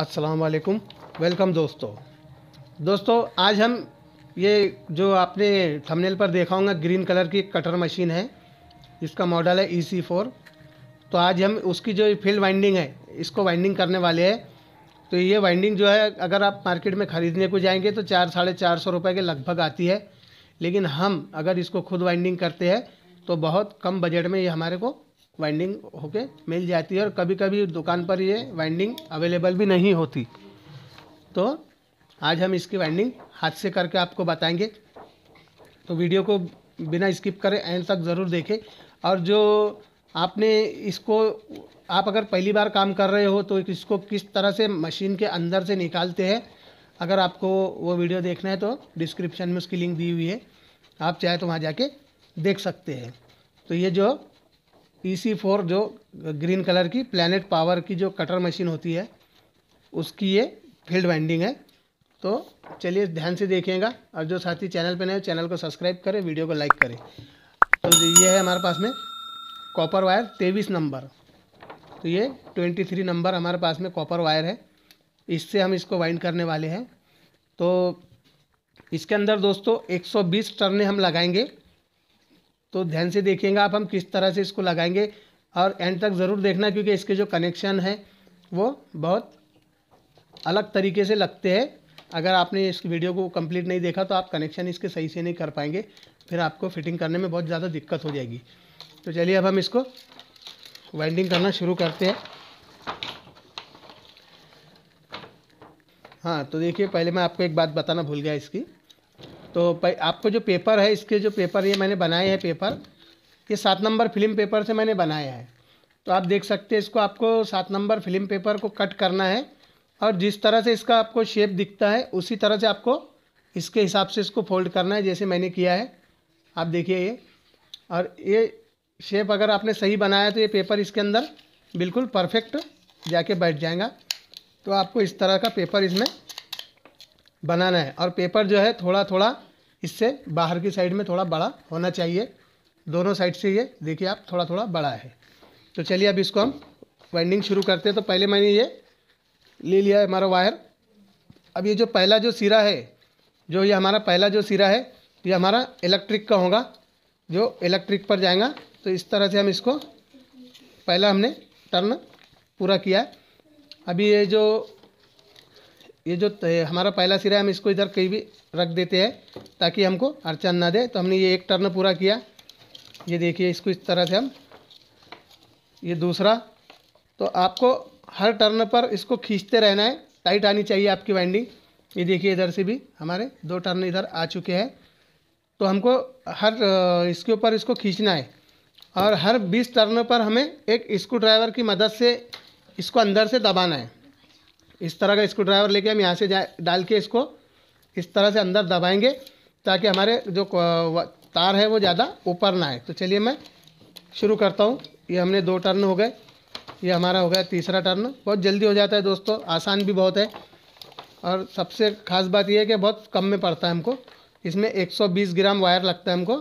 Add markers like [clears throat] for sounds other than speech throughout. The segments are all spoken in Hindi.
अस्सलाम वेलकम दोस्तों दोस्तों आज हम ये जो आपने थंबनेल पर देखा होगा ग्रीन कलर की कटर मशीन है इसका मॉडल है ई सी फोर तो आज हम उसकी जो फील्ड वाइंडिंग है इसको वाइंडिंग करने वाले हैं तो ये वाइंडिंग जो है अगर आप मार्केट में ख़रीदने को जाएंगे तो चार साढ़े चार सौ रुपये के लगभग आती है लेकिन हम अगर इसको खुद वाइंडिंग करते हैं तो बहुत कम बजट में ये हमारे को वाइंडिंग होके मिल जाती है और कभी कभी दुकान पर ये वाइंडिंग अवेलेबल भी नहीं होती तो आज हम इसकी वाइंडिंग हाथ से करके आपको बताएंगे तो वीडियो को बिना स्किप करें एंड तक ज़रूर देखें और जो आपने इसको आप अगर पहली बार काम कर रहे हो तो इसको किस तरह से मशीन के अंदर से निकालते हैं अगर आपको वो वीडियो देखना है तो डिस्क्रिप्शन में उसकी लिंक दी हुई है आप चाहे तो वहाँ जाके देख सकते हैं तो ये जो ई सी फोर जो ग्रीन कलर की प्लानट पावर की जो कटर मशीन होती है उसकी ये फील्ड वाइंडिंग है तो चलिए ध्यान से देखिएगा और जो साथी चैनल पर नए चैनल को सब्सक्राइब करें वीडियो को लाइक करें तो ये है हमारे पास में कॉपर वायर तेईस नंबर तो ये ट्वेंटी थ्री नंबर हमारे पास में कॉपर वायर है इससे हम इसको वाइंड करने वाले हैं तो इसके अंदर दोस्तों एक सौ बीस टर्ने हम लगाएंगे तो ध्यान से देखिएगा आप हम किस तरह से इसको लगाएंगे और एंड तक ज़रूर देखना क्योंकि इसके जो कनेक्शन है वो बहुत अलग तरीके से लगते हैं अगर आपने इस वीडियो को कंप्लीट नहीं देखा तो आप कनेक्शन इसके सही से नहीं कर पाएंगे फिर आपको फिटिंग करने में बहुत ज़्यादा दिक्कत हो जाएगी तो चलिए अब हम इसको वाइंडिंग करना शुरू करते हैं हाँ तो देखिए पहले मैं आपको एक बात बताना भूल गया इसकी तो आपको जो पेपर है इसके जो पेपर ये मैंने बनाए हैं पेपर ये सात नंबर फिल्म पेपर से मैंने बनाया है तो आप देख सकते हैं इसको आपको सात नंबर फिल्म पेपर को कट करना है और जिस तरह से इसका आपको शेप दिखता है उसी तरह से आपको इसके हिसाब से इसको फोल्ड करना है जैसे मैंने किया है आप देखिए ये और ये शेप अगर आपने सही बनाया तो ये पेपर इसके अंदर बिल्कुल परफेक्ट जाके बैठ जाएगा तो आपको इस तरह का पेपर इसमें बनाना है और पेपर जो है थोड़ा थोड़ा इससे बाहर की साइड में थोड़ा बड़ा होना चाहिए दोनों साइड से ये देखिए आप थोड़ा थोड़ा बड़ा है तो चलिए अब इसको हम वाइंडिंग शुरू करते हैं तो पहले मैंने ये ले लिया है हमारा वायर अब ये जो पहला जो सिरा है जो ये हमारा पहला जो सिरा है ये हमारा इलेक्ट्रिक का होगा जो इलेक्ट्रिक पर जाएगा तो इस तरह से हम इसको पहला हमने टर्न पूरा किया अभी ये जो ये जो हमारा पहला सिरा हम इसको इधर कहीं भी रख देते हैं ताकि हमको अड़चन ना दे तो हमने ये एक टर्न पूरा किया ये देखिए इसको इस तरह से हम ये दूसरा तो आपको हर टर्न पर इसको खींचते रहना है टाइट आनी चाहिए आपकी वाइंडिंग ये देखिए इधर से भी हमारे दो टर्न इधर आ चुके हैं तो हमको हर इसके ऊपर इसको खींचना है और हर 20 टर्न पर हमें एक स्क्रू ड्राइवर की मदद से इसको अंदर से दबाना है इस तरह का स्क्रू ड्राइवर लेके हम यहाँ से डाल के इसको इस तरह से अंदर दबाएंगे ताकि हमारे जो तार है वो ज़्यादा ऊपर ना आए तो चलिए मैं शुरू करता हूँ ये हमने दो टर्न हो गए ये हमारा हो गया तीसरा टर्न बहुत जल्दी हो जाता है दोस्तों आसान भी बहुत है और सबसे ख़ास बात यह है कि बहुत कम में पड़ता है हमको इसमें 120 ग्राम वायर लगता है हमको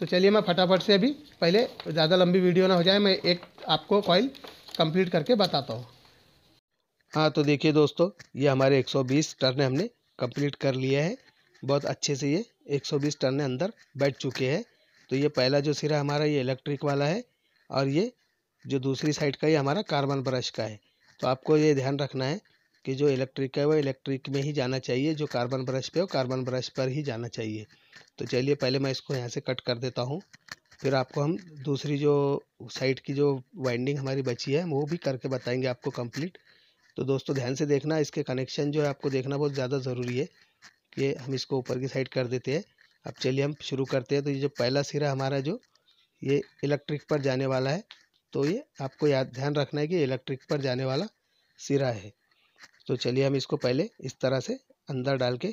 तो चलिए मैं फटाफट से अभी पहले ज़्यादा लंबी वीडियो ना हो जाए मैं एक आपको कॉइल कंप्लीट करके बताता हूँ हाँ तो देखिए दोस्तों ये हमारे 120 टर्न हमने कंप्लीट कर लिए हैं बहुत अच्छे से ये 120 टर्न अंदर बैठ चुके हैं तो ये पहला जो सिरा हमारा ये इलेक्ट्रिक वाला है और ये जो दूसरी साइड का ये हमारा कार्बन ब्रश का है तो आपको ये ध्यान रखना है कि जो इलेक्ट्रिक है वो इलेक्ट्रिक में ही जाना चाहिए जो कार्बन ब्रश पे हो कार्बन ब्रश पर ही जाना चाहिए तो चलिए पहले मैं इसको यहाँ से कट कर देता हूँ फिर आपको हम दूसरी जो साइड की जो वाइंडिंग हमारी बची है वो भी करके बताएंगे आपको कंप्लीट तो दोस्तों ध्यान से देखना इसके कनेक्शन जो है आपको देखना बहुत ज़्यादा ज़रूरी है कि हम इसको ऊपर की साइड कर देते हैं अब चलिए हम शुरू करते हैं तो ये जो पहला सिरा हमारा जो ये इलेक्ट्रिक पर जाने वाला है तो ये आपको याद ध्यान रखना है कि इलेक्ट्रिक पर जाने वाला सिरा है तो चलिए हम इसको पहले इस तरह से अंदर डाल के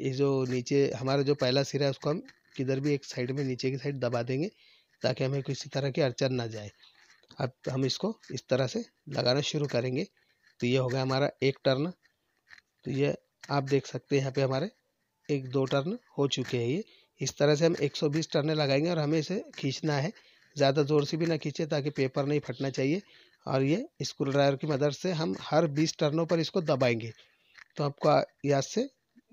ये जो नीचे हमारा जो पहला सिरा है उसको हम किधर भी एक साइड में नीचे की साइड दबा देंगे ताकि हमें किसी तरह की अड़चन ना जाए अब हम इसको इस तरह से लगाना शुरू करेंगे तो ये हो गया हमारा एक टर्न तो ये आप देख सकते हैं यहाँ पे हमारे एक दो टर्न हो चुके हैं ये इस तरह से हम 120 टर्ने लगाएंगे और हमें इसे खींचना है ज़्यादा ज़ोर से भी ना खींचे ताकि पेपर नहीं फटना चाहिए और ये स्क्रू ड्राइवर की मदद से हम हर 20 टर्नों पर इसको दबाएंगे तो आपको याद से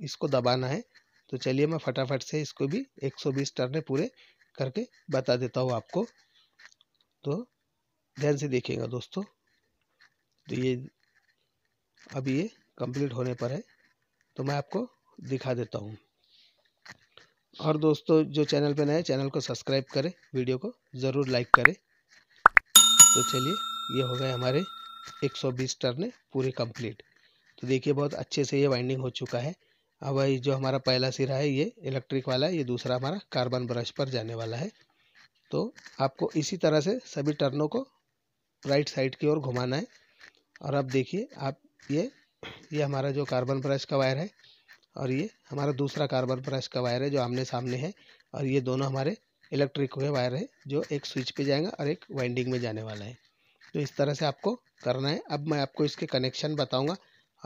इसको दबाना है तो चलिए मैं फटाफट से इसको भी 120 टर्ने पूरे करके बता देता हूँ आपको तो ध्यान से देखिएगा दोस्तों तो ये अब ये कंप्लीट होने पर है तो मैं आपको दिखा देता हूँ और दोस्तों जो चैनल पे नए चैनल को सब्सक्राइब करें वीडियो को ज़रूर लाइक करें तो चलिए ये हो गए हमारे 120 टर्ने पूरे कंप्लीट तो देखिए बहुत अच्छे से ये वाइंडिंग हो चुका है अब ये जो हमारा पहला सिरा है ये इलेक्ट्रिक वाला है ये दूसरा हमारा कार्बन ब्रश पर जाने वाला है तो आपको इसी तरह से सभी टर्नों को राइट साइड की ओर घुमाना है और अब देखिए आप ये ये हमारा जो कार्बन ब्रश का वायर है और ये हमारा दूसरा कार्बन ब्रश का वायर है जो आमने सामने है और ये दोनों हमारे इलेक्ट्रिक हुए वायर है जो एक स्विच पे जाएगा और एक वाइंडिंग में जाने वाला है तो इस तरह से आपको करना है अब मैं आपको इसके कनेक्शन बताऊंगा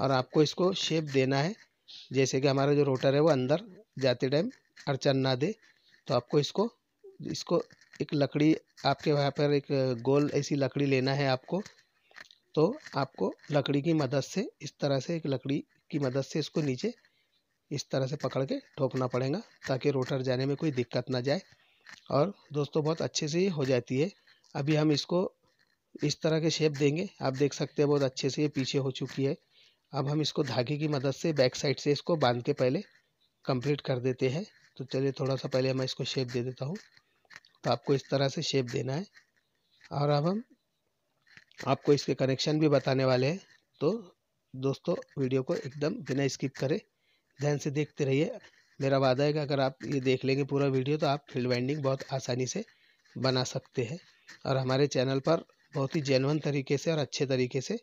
और आपको इसको शेप देना है जैसे कि हमारा जो रोटर है वो अंदर जाते टाइम अड़चन ना दे तो आपको इसको इसको एक लकड़ी आपके वहाँ पर एक गोल ऐसी लकड़ी लेना है आपको तो आपको लकड़ी की मदद से इस तरह से एक लकड़ी की मदद से इसको नीचे इस तरह से पकड़ के ठोकना पड़ेगा ताकि रोटर जाने में कोई दिक्कत ना जाए और दोस्तों बहुत अच्छे से ये हो जाती है अभी हम इसको इस तरह के शेप देंगे आप देख सकते हैं बहुत अच्छे से ये पीछे हो चुकी है अब हम इसको धागे की मदद से बैक साइड से इसको बांध के पहले कंप्लीट कर देते हैं तो चलिए थोड़ा सा पहले मैं इसको शेप दे देता हूँ तो आपको इस तरह से शेप देना है और अब हम आपको इसके कनेक्शन भी बताने वाले हैं तो दोस्तों वीडियो को एकदम बिना स्किप करें ध्यान से देखते रहिए मेरा वादा है कि अगर आप ये देख लेंगे पूरा वीडियो तो आप फील्ड वाइंडिंग बहुत आसानी से बना सकते हैं और हमारे चैनल पर बहुत ही जेनवन तरीके से और अच्छे तरीके से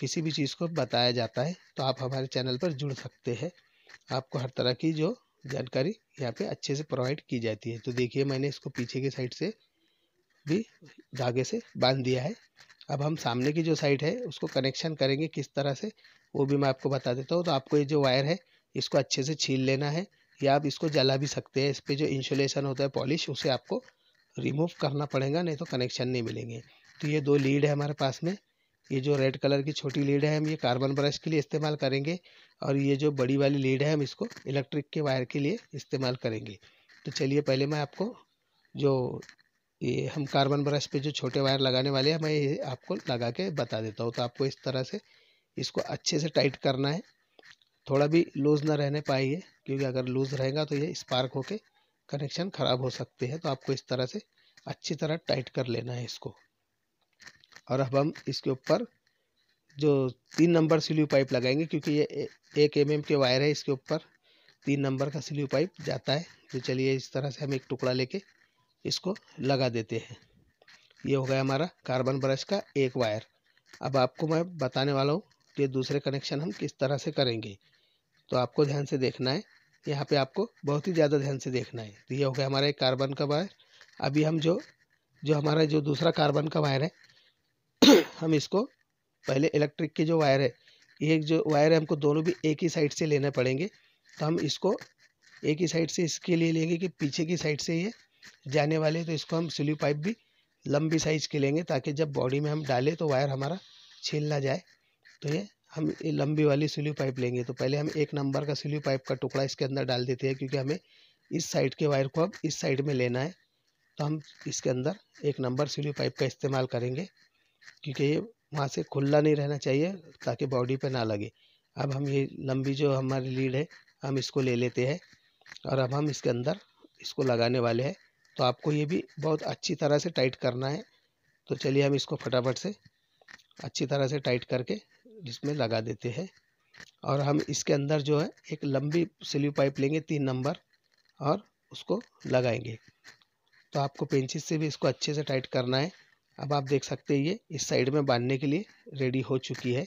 किसी भी चीज़ को बताया जाता है तो आप हमारे चैनल पर जुड़ सकते हैं आपको हर तरह की जो जानकारी यहाँ पे अच्छे से प्रोवाइड की जाती है तो देखिए मैंने इसको पीछे के साइड से भी धागे से बांध दिया है अब हम सामने की जो साइड है उसको कनेक्शन करेंगे किस तरह से वो भी मैं आपको बता देता हूँ तो आपको ये जो वायर है इसको अच्छे से छील लेना है या आप इसको जला भी सकते हैं इस पर जो इंसुलेशन होता है पॉलिश उसे आपको रिमूव करना पड़ेगा नहीं तो कनेक्शन नहीं मिलेंगे तो ये दो लीड है हमारे पास में ये जो रेड कलर की छोटी लीड है हम ये कार्बन ब्रश के लिए इस्तेमाल करेंगे और ये जो बड़ी वाली लीड है हम इसको इलेक्ट्रिक के वायर के लिए इस्तेमाल करेंगे तो चलिए पहले मैं आपको जो ये हम कार्बन ब्रश पे जो छोटे वायर लगाने वाले हैं मैं ये आपको लगा के बता देता हूँ तो आपको इस तरह से इसको अच्छे से टाइट करना है थोड़ा भी लूज़ ना रहने पाइए क्योंकि अगर लूज़ रहेगा तो ये स्पार्क होके कनेक्शन ख़राब हो सकते हैं तो आपको इस तरह से अच्छी तरह टाइट कर लेना है इसको और अब हम इसके ऊपर जो तीन नंबर सिल्यू पाइप लगाएंगे क्योंकि ये एक एम के वायर है इसके ऊपर तीन नंबर का सिल्यू पाइप जाता है तो चलिए इस तरह से हम एक टुकड़ा लेके इसको लगा देते हैं ये हो गया हमारा कार्बन ब्रश का एक वायर अब आपको मैं बताने वाला हूँ कि दूसरे कनेक्शन हम किस तरह से करेंगे तो आपको ध्यान से देखना है यहाँ पे आपको बहुत ही ज़्यादा ध्यान से देखना है तो ये हो गया हमारा एक कार्बन का वायर अभी हम जो जो हमारा जो दूसरा कार्बन का वायर है [clears throat] हम इसको पहले इलेक्ट्रिक के जो वायर है एक जो वायर है हमको दोनों भी एक ही साइड से लेने पड़ेंगे तो हम इसको एक ही साइड से इसके लिए लेंगे कि पीछे की साइड से ये जाने वाले तो इसको हम सिल्यू पाइप भी लंबी साइज की लेंगे ताकि जब बॉडी में हम डालें तो वायर हमारा छील ना जाए तो ये हम ये लंबी वाली सिल्यू पाइप लेंगे तो पहले हम एक नंबर का सिल्यू पाइप का टुकड़ा इसके अंदर डाल देते हैं क्योंकि हमें इस साइड के वायर को अब इस साइड में लेना है तो हम इसके अंदर एक नंबर सिल्यू पाइप का इस्तेमाल करेंगे क्योंकि ये वहाँ से खुला नहीं रहना चाहिए ताकि बॉडी पर ना लगे अब हम ये लंबी जो हमारी लीड है हम इसको ले लेते हैं और अब हम इसके अंदर इसको लगाने वाले हैं तो आपको ये भी बहुत अच्छी तरह से टाइट करना है तो चलिए हम इसको फटाफट से अच्छी तरह से टाइट करके इसमें लगा देते हैं और हम इसके अंदर जो है एक लंबी स्लीव पाइप लेंगे तीन नंबर और उसको लगाएंगे तो आपको पेंचिस से भी इसको अच्छे से टाइट करना है अब आप देख सकते हैं ये इस साइड में बांधने के लिए रेडी हो चुकी है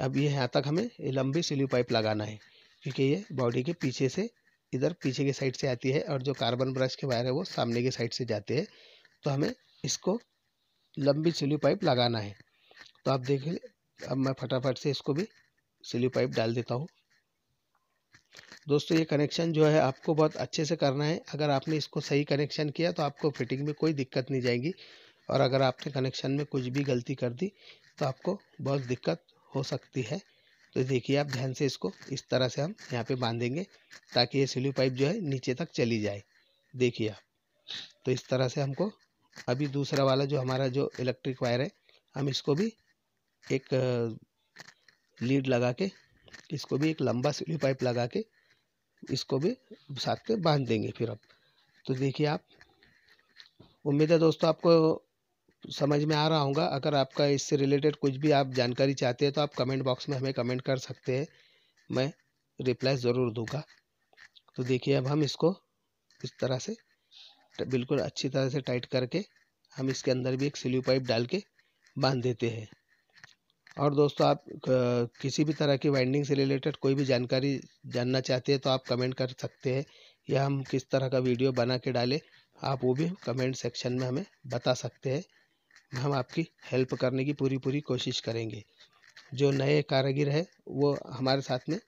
अब ये यहाँ तक हमें लंबी स्लीव पाइप लगाना है क्योंकि ये बॉडी के पीछे से इधर पीछे के साइड से आती है और जो कार्बन ब्रश के वायर है वो सामने के साइड से जाते हैं तो हमें इसको लंबी सिल्यू पाइप लगाना है तो आप देखिए अब मैं फटाफट से इसको भी सिल्यू पाइप डाल देता हूँ दोस्तों ये कनेक्शन जो है आपको बहुत अच्छे से करना है अगर आपने इसको सही कनेक्शन किया तो आपको फिटिंग में कोई दिक्कत नहीं जाएगी और अगर आपने कनेक्शन में कुछ भी गलती कर दी तो आपको बहुत दिक्कत हो सकती है तो देखिए आप ध्यान से इसको इस तरह से हम यहाँ पे बांधेंगे ताकि ये सिल्यू पाइप जो है नीचे तक चली जाए देखिए आप तो इस तरह से हमको अभी दूसरा वाला जो हमारा जो इलेक्ट्रिक वायर है हम इसको भी एक लीड लगा के इसको भी एक लंबा सिल्यू पाइप लगा के इसको भी साथ में बांध देंगे फिर अब तो देखिए आप उम्मीद है दोस्तों आपको समझ में आ रहा होगा अगर आपका इससे रिलेटेड कुछ भी आप जानकारी चाहते हैं तो आप कमेंट बॉक्स में हमें कमेंट कर सकते हैं मैं रिप्लाई ज़रूर दूंगा तो देखिए अब हम इसको इस तरह से बिल्कुल अच्छी तरह से टाइट करके हम इसके अंदर भी एक सिल्यू पाइप डाल के बांध देते हैं और दोस्तों आप किसी भी तरह की वाइंडिंग से रिलेटेड कोई भी जानकारी जानना चाहते हैं तो आप कमेंट कर सकते हैं या हम किस तरह का वीडियो बना के डालें आप वो भी कमेंट सेक्शन में हमें बता सकते हैं हम आपकी हेल्प करने की पूरी पूरी कोशिश करेंगे जो नए कारागिर है वो हमारे साथ में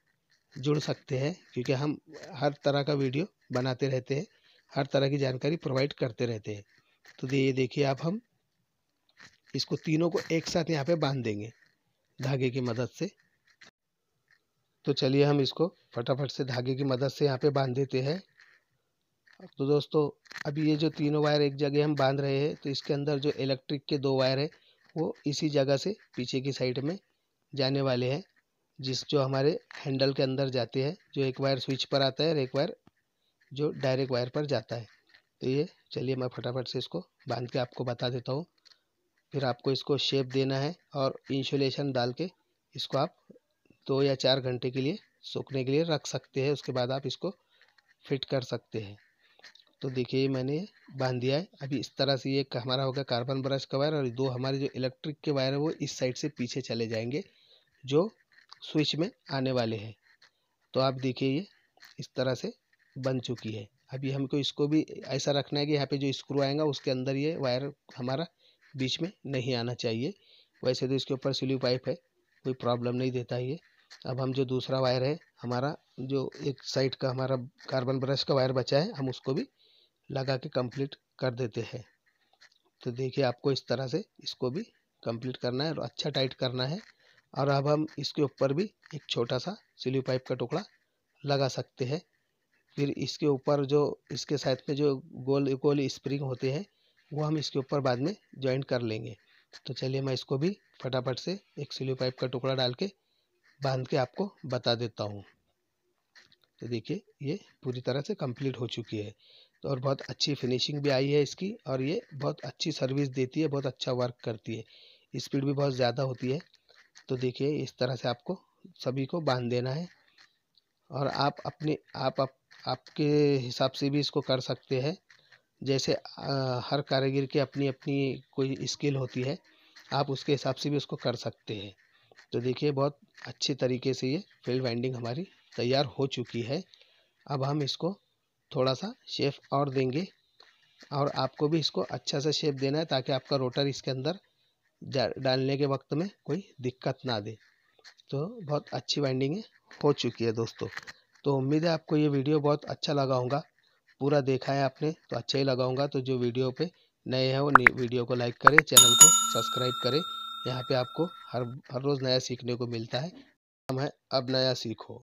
जुड़ सकते हैं क्योंकि हम हर तरह का वीडियो बनाते रहते हैं हर तरह की जानकारी प्रोवाइड करते रहते हैं तो ये देखिए आप हम इसको तीनों को एक साथ यहाँ पे बांध देंगे धागे की मदद से तो चलिए हम इसको फटाफट से धागे की मदद से यहाँ पे बांध देते हैं तो दोस्तों अभी ये जो तीनों वायर एक जगह हम बांध रहे हैं तो इसके अंदर जो इलेक्ट्रिक के दो वायर है वो इसी जगह से पीछे की साइड में जाने वाले हैं जिस जो हमारे हैंडल के अंदर जाते हैं जो एक वायर स्विच पर आता है और एक वायर जो डायरेक्ट वायर पर जाता है तो ये चलिए मैं फटाफट से इसको बांध के आपको बता देता हूँ फिर आपको इसको शेप देना है और इंसुलेशन डाल के इसको आप दो या चार घंटे के लिए सूखने के लिए रख सकते हैं उसके बाद आप इसको फिट कर सकते हैं तो देखिए मैंने बांध दिया है अभी इस तरह से ये हमारा होगा कार्बन ब्रश का वायर और दो हमारे जो इलेक्ट्रिक के वायर है वो इस साइड से पीछे चले जाएंगे जो स्विच में आने वाले हैं तो आप देखिए ये इस तरह से बन चुकी है अभी हमको इसको भी ऐसा रखना है कि यहाँ पे जो स्क्रू आएगा उसके अंदर ये वायर हमारा बीच में नहीं आना चाहिए वैसे तो इसके ऊपर सिली पाइप है कोई प्रॉब्लम नहीं देता ये अब हम जो दूसरा वायर है हमारा जो एक साइड का हमारा कार्बन ब्रश का वायर बचा है हम उसको भी लगा के कंप्लीट कर देते हैं तो देखिए आपको इस तरह से इसको भी कंप्लीट करना है और अच्छा टाइट करना है और अब हम इसके ऊपर भी एक छोटा सा सिली पाइप का टुकड़ा लगा सकते हैं फिर इसके ऊपर जो इसके साइड में जो गोल गोल स्प्रिंग होते हैं वो हम इसके ऊपर बाद में ज्वाइंट कर लेंगे तो चलिए मैं इसको भी फटाफट से एक सिली पाइप का टुकड़ा डाल के बांध के आपको बता देता हूँ तो देखिए ये पूरी तरह से कंप्लीट हो चुकी है और बहुत अच्छी फिनिशिंग भी आई है इसकी और ये बहुत अच्छी सर्विस देती है बहुत अच्छा वर्क करती है स्पीड भी बहुत ज़्यादा होती है तो देखिए इस तरह से आपको सभी को बांध देना है और आप अपने आप, आप आपके हिसाब से भी इसको कर सकते हैं जैसे आ, हर कारीगर की अपनी अपनी कोई स्किल होती है आप उसके हिसाब से भी उसको कर सकते हैं तो देखिए बहुत अच्छे तरीके से ये फील्ड वाइंडिंग हमारी तैयार हो चुकी है अब हम इसको थोड़ा सा शेप और देंगे और आपको भी इसको अच्छा सा शेप देना है ताकि आपका रोटर इसके अंदर डालने के वक्त में कोई दिक्कत ना दे तो बहुत अच्छी वाइंडिंग हो चुकी है दोस्तों तो उम्मीद है आपको ये वीडियो बहुत अच्छा लगा होगा पूरा देखा है आपने तो अच्छा ही लगा होगा तो जो वीडियो पे नए हैं वो वीडियो को लाइक करें चैनल को सब्सक्राइब करें यहाँ पे आपको हर हर रोज़ नया सीखने को मिलता है हम है अब नया सीखो